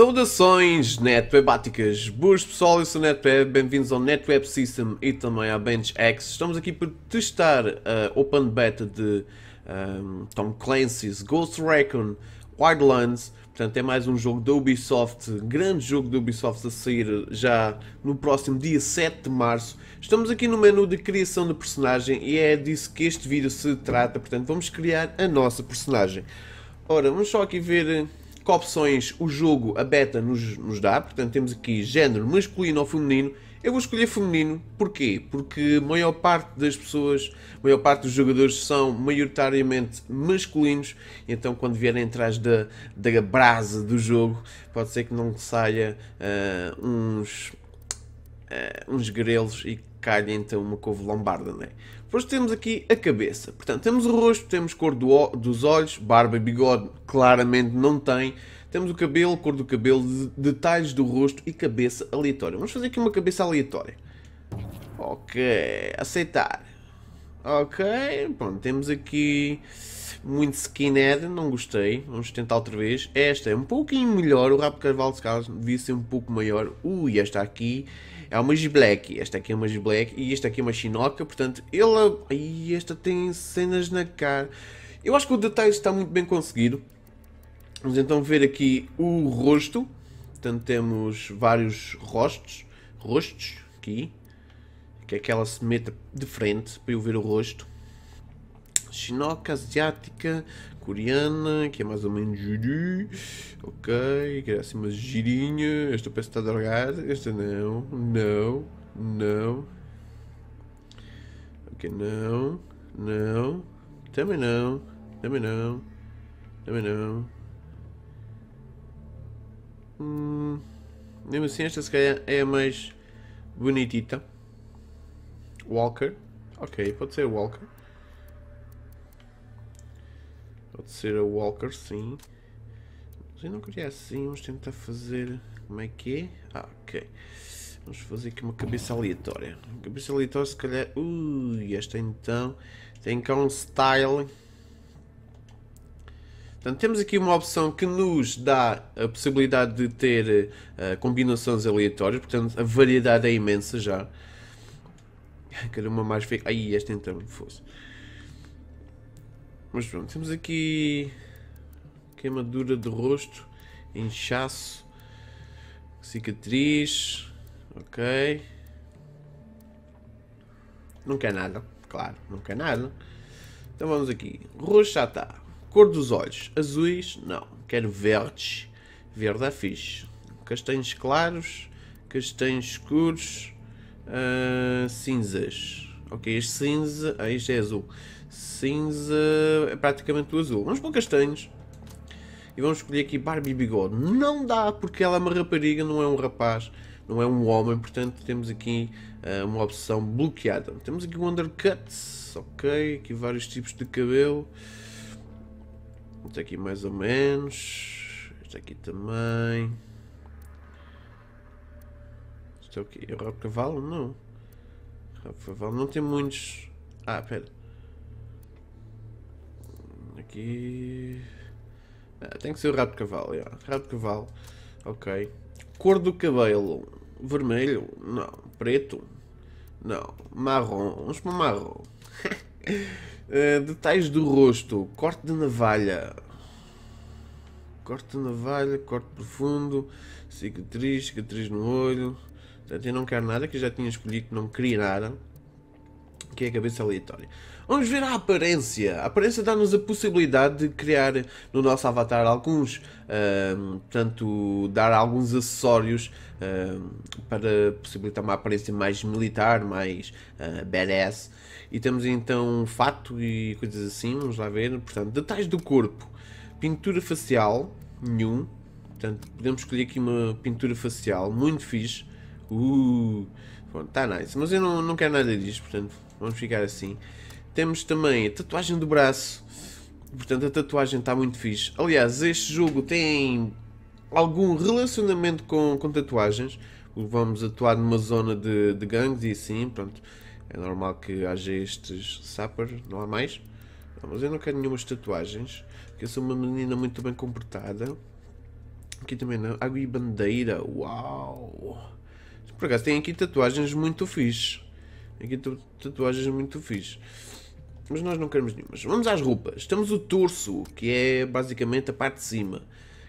Saudações netwebáticas, boas pessoal, eu sou NetWeb, bem-vindos ao NetWeb System e também à BenchX. Estamos aqui para testar a uh, Open Beta de um, Tom Clancy's Ghost Recon Wildlands. Portanto, é mais um jogo da Ubisoft, grande jogo da Ubisoft a sair já no próximo dia 7 de março. Estamos aqui no menu de criação de personagem e é disso que este vídeo se trata. Portanto, vamos criar a nossa personagem. Ora, vamos só aqui ver que opções o jogo, a beta, nos, nos dá. Portanto, temos aqui género masculino ou feminino. Eu vou escolher feminino, porquê? Porque a maior parte das pessoas, a maior parte dos jogadores são maioritariamente masculinos, então quando vierem atrás da, da brasa do jogo, pode ser que não saia uh, uns, uh, uns grelos e caia então uma couve lombarda, não é? Depois temos aqui a cabeça. Portanto, temos o rosto, temos cor do, dos olhos, barba e bigode, claramente não tem. Temos o cabelo, cor do cabelo, detalhes do rosto e cabeça aleatória. Vamos fazer aqui uma cabeça aleatória. Ok, aceitar. Ok, pronto, temos aqui muito skinhead, não gostei. Vamos tentar outra vez. Esta é um pouquinho melhor, o rabo de se de devia ser um pouco maior. Ui, esta aqui é uma Black, esta aqui é uma Black e esta aqui é uma Shinoka, portanto, ela... Ai, esta tem cenas na cara. Eu acho que o detalhe está muito bem conseguido. Vamos então ver aqui o rosto. Portanto, temos vários rostos. Rostos, aqui. Que é que ela se meta de frente para eu ver o rosto chinoca, asiática, coreana, que é mais ou menos jiri. Ok, que é assim uma girinha. Esta parece estar drogada. Esta não, não, não. Ok, não, não. Também não, também não, também não. Hum, mesmo assim, esta se calhar é a mais bonitita. Walker. Ok, pode ser Walker. ser a Walker, sim. Mas eu não queria assim, vamos tentar fazer... Como é que é? Ah, ok. Vamos fazer aqui uma cabeça aleatória. cabeça aleatória, se calhar... Ui, esta então... Tem cá um style... Portanto, temos aqui uma opção que nos dá a possibilidade de ter uh, combinações aleatórias, portanto a variedade é imensa já. Cada uma mais feia. Aí, esta então fosse. Mas pronto, temos aqui queimadura de rosto, inchaço, cicatriz, ok. Não quer nada, claro, não quer nada. Então vamos aqui, roxo já está, cor dos olhos, azuis, não, quero verdes, verde é fixe, castanhos claros, castanhos escuros, uh, cinzas, ok, este cinza, ah, este é azul, cinza é praticamente o azul. Vamos para o castanhos. E vamos escolher aqui Barbie Bigode. Não dá, porque ela é uma rapariga, não é um rapaz, não é um homem. Portanto, temos aqui uh, uma opção bloqueada. Temos aqui o um Undercut. Ok, aqui vários tipos de cabelo. Este aqui mais ou menos. Este aqui também. Isto é o quê? É o Rock Cavalo? Não. Rock Cavalo não tem muitos... Ah, pera aqui. Ah, tem que ser o rabo de cavalo, yeah. rabo de cavalo. Ok. Cor do cabelo: vermelho? Não. Preto? Não. Marrom? Vamos para marrom. uh, detalhes do rosto: corte de navalha. Corte de navalha, corte profundo, cicatriz, cicatriz no olho. Portanto, eu não quero nada, que eu já tinha escolhido que não queria nada que é cabeça aleatória. Vamos ver a aparência. A aparência dá-nos a possibilidade de criar no nosso avatar alguns, um, portanto, dar alguns acessórios para possibilitar uma aparência mais militar, mais uh, badass. E temos então um fato e coisas assim, vamos lá ver. Portanto, detalhes do corpo. Pintura facial, nenhum. Portanto, podemos escolher aqui uma pintura facial muito fixe. Uh, está nice. Mas eu não, não quero nada disto, portanto, Vamos ficar assim. Temos também a tatuagem do braço. Portanto, a tatuagem está muito fixe. Aliás, este jogo tem algum relacionamento com, com tatuagens. Vamos atuar numa zona de, de gangues e assim, pronto. É normal que haja estes sappers, não há mais. Não, mas eu não quero nenhuma tatuagens, porque eu sou uma menina muito bem comportada. Aqui também não. Água e bandeira, uau! Por acaso tem aqui tatuagens muito fixe. Aqui tatuagens muito fixe. Mas nós não queremos nenhumas. Vamos às roupas. Temos o torso, que é basicamente a parte de cima.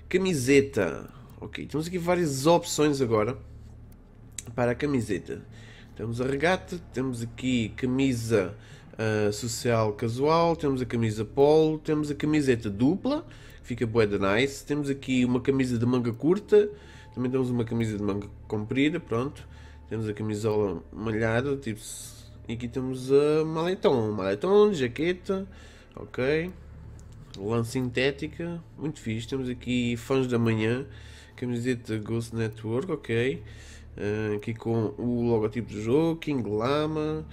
Camiseta. Ok, temos aqui várias opções agora para a camiseta. Temos a regata, temos aqui camisa uh, social casual, temos a camisa polo, temos a camiseta dupla, que fica bué de nice. Temos aqui uma camisa de manga curta, também temos uma camisa de manga comprida, pronto. Temos a camisola malhada, tipo. E aqui temos a maletão. Maletão, jaqueta, ok. Lã sintética, muito fixe. Temos aqui fãs da manhã, camiseta Ghost Network, ok. Uh, aqui com o logotipo do jogo, King Lama.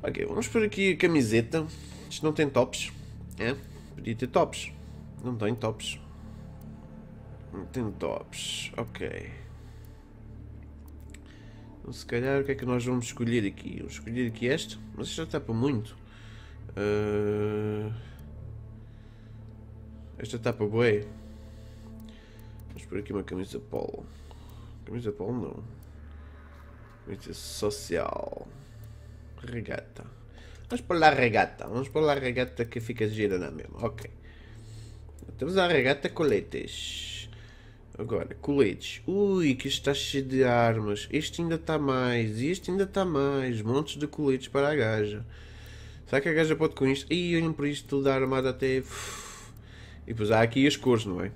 Ok, vamos por aqui a camiseta. Isto não tem tops. É? Podia ter tops. Não tem tops. Não tem tops. Ok. Então, se calhar o que é que nós vamos escolher aqui? Vamos escolher aqui este, mas já tapa muito. Uh... Ah, Esta tapa bué. Vamos por aqui uma camisa polo. Camisa polo não. Camisa social. Regata. Vamos por lá regata. Vamos por lá regata que fica gira na mesma. Ok. Temos a regata coletes. Agora, coletes. Ui, que está cheio de armas. Este ainda está mais. E este ainda está mais. Montes de coletes para a gaja. Será que a gaja pode com isto? Ih, olhem para isto tudo armado até... E depois há aqui as cores, não é?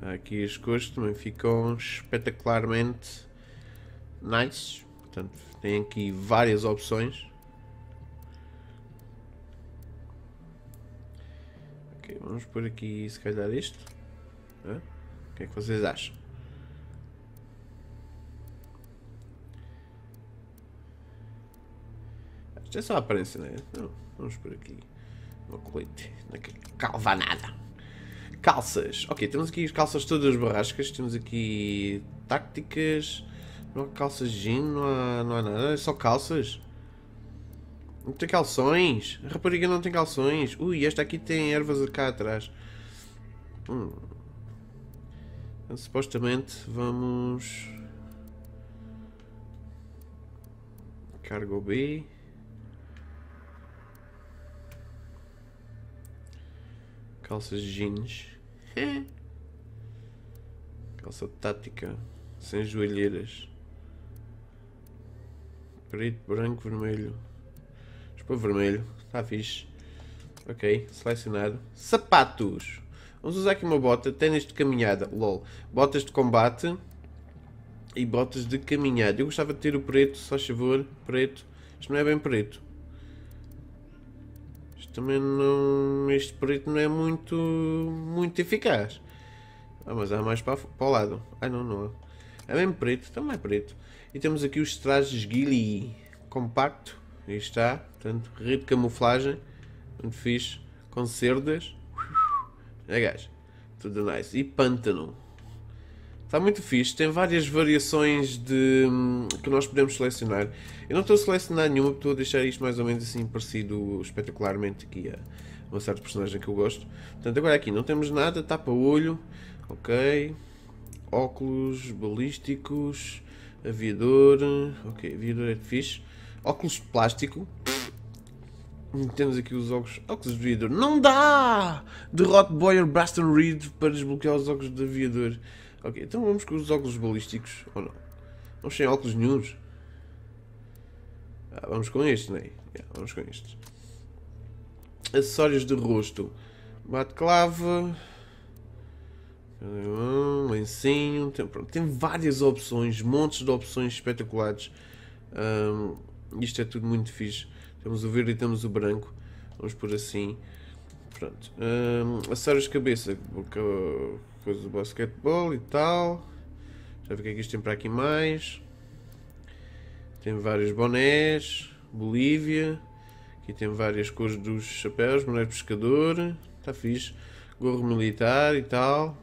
Aqui as cores também ficam espetacularmente nice. Portanto, tem aqui várias opções. Vamos por aqui, se calhar, isto. O que é que vocês acham? Isto é só a aparência, né? Não, vamos por aqui. Uma colete. não Calva nada. Calças. Ok, temos aqui as calças todas barrascas. Temos aqui tácticas. Não há calças jean, não há, não há nada. É só calças. Não tem calções. A rapariga não tem calções. Ui, esta aqui tem ervas cá atrás. Hum. Então, supostamente vamos... Cargo B. Calças jeans. Calça tática. Sem joelheiras. Preto, branco, vermelho para tipo, vermelho. Está fixe. Ok, selecionado. Sapatos. Vamos usar aqui uma bota. Tênis de caminhada. LOL. Botas de combate. E botas de caminhada. Eu gostava de ter o preto, só favor. Preto. Isto não é bem preto. Isto também não... Este preto não é muito... Muito eficaz. Ah, mas há mais para, para o lado. Ah, não, não é. É mesmo preto. Também então é preto. E temos aqui os trajes Gilly. Compacto. Aí está, portanto, rio de camuflagem, onde fiz com cerdas. É gajo, tudo nice. E pântano. Está muito fixe, tem várias variações de hum, que nós podemos selecionar. Eu não estou a selecionar nenhuma, estou a deixar isto mais ou menos assim parecido espetacularmente aqui a uma certa personagem que eu gosto. Portanto, agora aqui não temos nada, tapa-olho, ok, óculos balísticos, aviador, ok, aviador é fixe. Óculos de plástico. Temos aqui os óculos, óculos de vidro. Não dá! Derrote Boyer Braston Reed para desbloquear os óculos de aviador. Ok, então vamos com os óculos balísticos, ou não? Vamos sem óculos nenhums. Ah, vamos com este, não é? Yeah, vamos com estes. Acessórios de rosto. Batclava. Lencinho. Tem, pronto, tem várias opções, montes de opções espetaculares. Um, isto é tudo muito fixe. Temos o verde e temos o branco. Vamos por assim. Pronto. Um, assar as cabeças. Coisa do basquetebol e tal. Já vi o que é que isto tem para aqui mais. Tem vários bonés. Bolívia. Aqui tem várias cores dos chapéus. Boné pescador. Está fixe. Gorro militar e tal.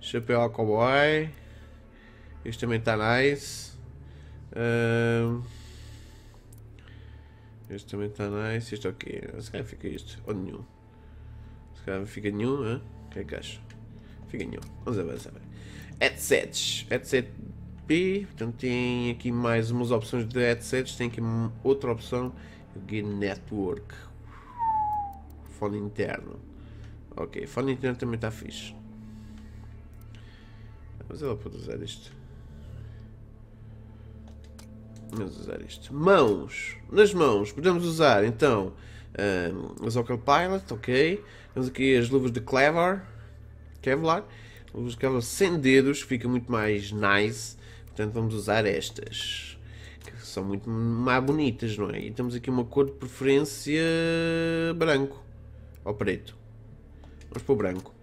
Chapéu a cowboy. Este também está nice. Um, este também está nice. Isto aqui. Se calhar fica isto. Ou nenhum. Se calhar fica nenhum, hein O que é que acho? Fica nenhum. Vamos avançar. Headsets. Headset P. Então tem aqui mais umas opções de headsets. Tem aqui outra opção. Aqui Network. Fone interno. Ok. Fone interno também está fixe. Mas ela pode usar isto. Vamos usar isto. Mãos. Nas mãos, podemos usar então um, eh, as Ocal ok. Temos aqui as luvas de Clevar, Kevlar. Luvas de Kevlar sem dedos, fica muito mais nice. Portanto, vamos usar estas. Que são muito mais bonitas, não é? E temos aqui uma cor de preferência branco ou preto. Vamos para o branco.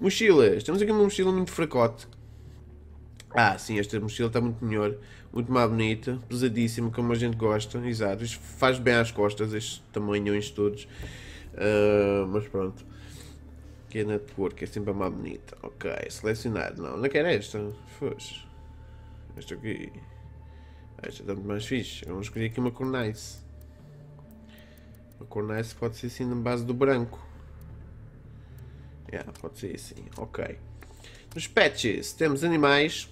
Mochilas. Temos aqui uma mochila muito fracote. Ah, sim, esta mochila está muito melhor, muito mais bonita, pesadíssima, como a gente gosta, exato. Isto faz bem às costas, este tamanho, em todos. Uh, mas pronto. Que é network, é sempre a mais bonita. Ok, selecionar. Não, não é quero esta. Foz. Esta aqui. Esta está muito mais fixe. Vamos escolher aqui uma cor nice. Uma cor nice pode ser assim na base do branco. Yeah, pode ser assim. Ok. Nos patches temos animais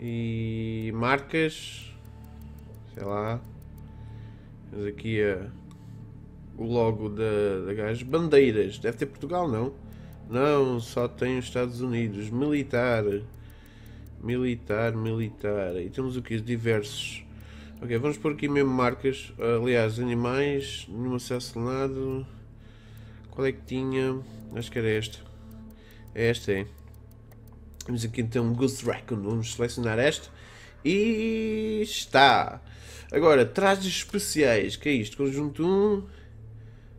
e marcas, sei lá, mas aqui é o logo da, da gajo. Bandeiras, deve ter Portugal, não? Não, só tem os Estados Unidos. Militar, militar, militar. E temos o que? Diversos. Ok, vamos pôr aqui mesmo marcas. Aliás, animais, nenhum nada Qual é que tinha? Acho que era esta. É esta é vamos aqui então um Goose Recon. Vamos selecionar este. E está. Agora, trajes especiais. que é isto? Conjunto 1.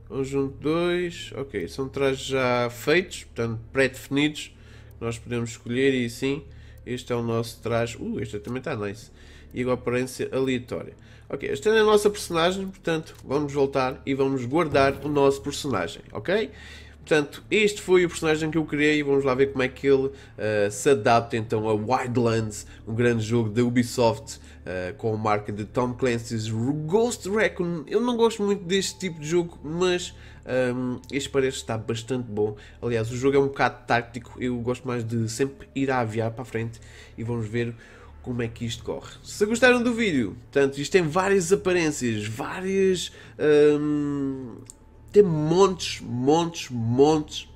Conjunto 2. Ok, são trajes já feitos, portanto pré-definidos. Nós podemos escolher e sim. Este é o nosso traje. Uh, este também está nice. E agora aparência aleatória. Ok, esta é a nossa personagem, portanto vamos voltar e vamos guardar o nosso personagem, ok? Portanto, este foi o personagem que eu criei e vamos lá ver como é que ele uh, se adapta então a Wildlands, um grande jogo da Ubisoft uh, com a marca de Tom Clancy's Ghost Recon. Eu não gosto muito deste tipo de jogo, mas um, ehm, este parece estar bastante bom. Aliás, o jogo é um bocado tático, eu gosto mais de sempre ir a aviar para a frente e vamos ver como é que isto corre. Se gostaram do vídeo, portanto, isto tem várias aparências, várias... Um, ehm, tem montes, montes, montes.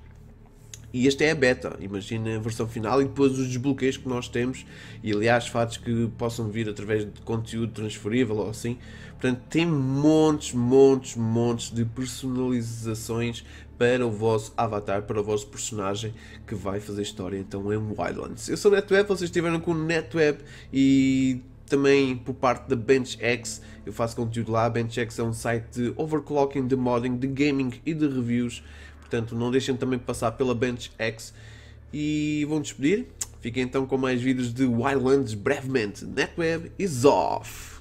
E esta é a beta, imagina a versão final e depois os desbloqueios que nós temos e aliás fatos que possam vir através de conteúdo transferível ou assim. Portanto, tem montes, montes, montes de personalizações para o vosso avatar, para o vosso personagem que vai fazer história então em é Wildlands. Eu sou NetWeb, vocês estiveram com o NetWeb e também por parte da BenchX, eu faço conteúdo lá. A BenchX é um site de overclocking, de modding, de gaming e de reviews. Portanto, não deixem também passar pela BenchX. E vão despedir. Fiquem então com mais vídeos de Wildlands brevemente. Netweb is off!